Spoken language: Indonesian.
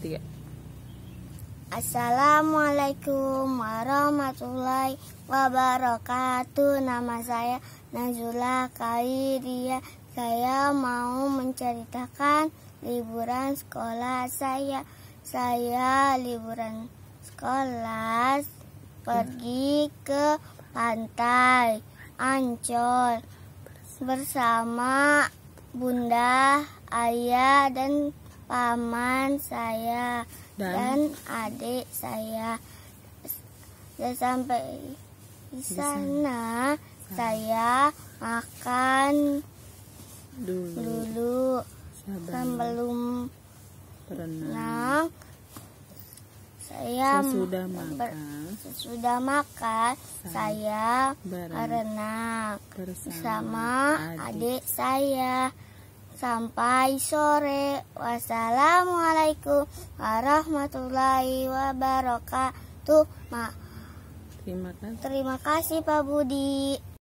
tiga. Assalamualaikum warahmatullahi wabarakatuh. Nama saya Nazula Kairia. Saya mau menceritakan liburan sekolah saya. Saya liburan sekolah pergi ke pantai Ancol bersama bunda, ayah dan paman saya dan, dan adik saya. Dan sampai di sana nah. saya makan dulu, dulu sebelum berenang. Saya sudah makan, sudah makan saya berenang bersama adik, adik saya sampai sore. Wassalamualaikum warahmatullahi wabarakatuh. Ma Terima kasih. Terima kasih Pak Budi.